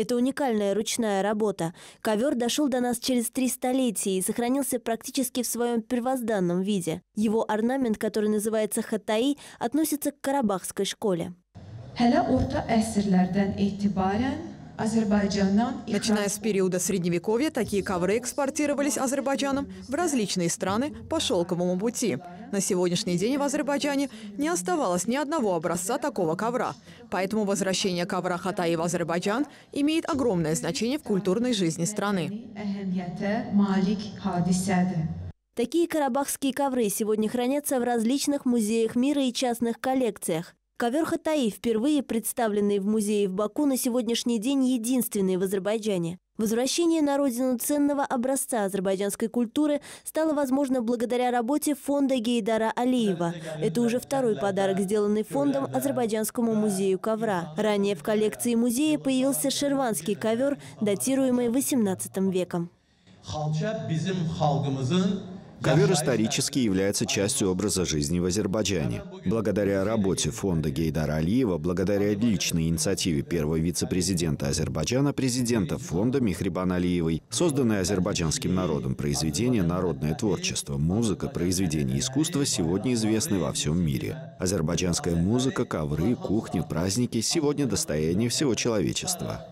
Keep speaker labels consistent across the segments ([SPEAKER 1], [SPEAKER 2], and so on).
[SPEAKER 1] Это уникальная ручная работа. Ковер дошел до нас через три столетия и сохранился практически в своем первозданном виде. Его орнамент, который называется хатаи, относится к карабахской школе.
[SPEAKER 2] Hələ orta əsrlərdən etibarən Начиная с периода Средневековья, такие ковры экспортировались Азербайджаном в различные страны по шелковому пути. На сегодняшний день в Азербайджане не оставалось ни одного образца такого ковра. Поэтому возвращение ковра Хатаи в Азербайджан имеет огромное значение в культурной жизни страны.
[SPEAKER 1] Такие карабахские ковры сегодня хранятся в различных музеях мира и частных коллекциях. Ковер Хатаи, впервые представленный в музее в Баку, на сегодняшний день единственный в Азербайджане. Возвращение на родину ценного образца азербайджанской культуры стало возможно благодаря работе фонда Гейдара Алиева. Это уже второй подарок, сделанный фондом Азербайджанскому музею ковра. Ранее в коллекции музея появился шерванский ковер, датируемый XVIII веком.
[SPEAKER 3] Ковер исторически является частью образа жизни в Азербайджане. Благодаря работе фонда Гейдара Алиева, благодаря личной инициативе первого вице-президента Азербайджана, президента фонда Михрибан Алиевой, созданное азербайджанским народом произведение «Народное творчество», музыка, произведение искусства сегодня известны во всем мире. Азербайджанская музыка, ковры, кухня, праздники – сегодня достояние всего человечества.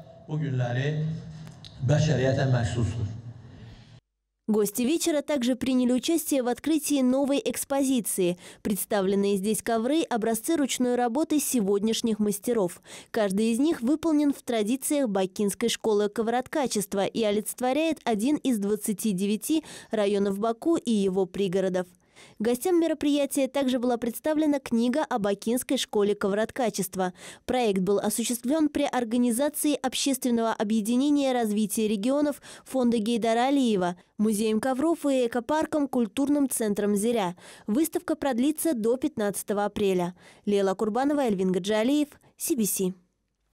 [SPEAKER 1] Гости вечера также приняли участие в открытии новой экспозиции. Представленные здесь ковры – образцы ручной работы сегодняшних мастеров. Каждый из них выполнен в традициях Бакинской школы ковроткачества и олицетворяет один из 29 районов Баку и его пригородов. Гостям мероприятия также была представлена книга о Бакинской школе ковроткачества. Проект был осуществлен при организации общественного объединения развития регионов фонда Гейдара Алиева, музеем ковров и экопарком культурным центром «Зиря». Выставка продлится до 15 апреля. Лела Курбанова, Эльвин Гаджалиев, CBC.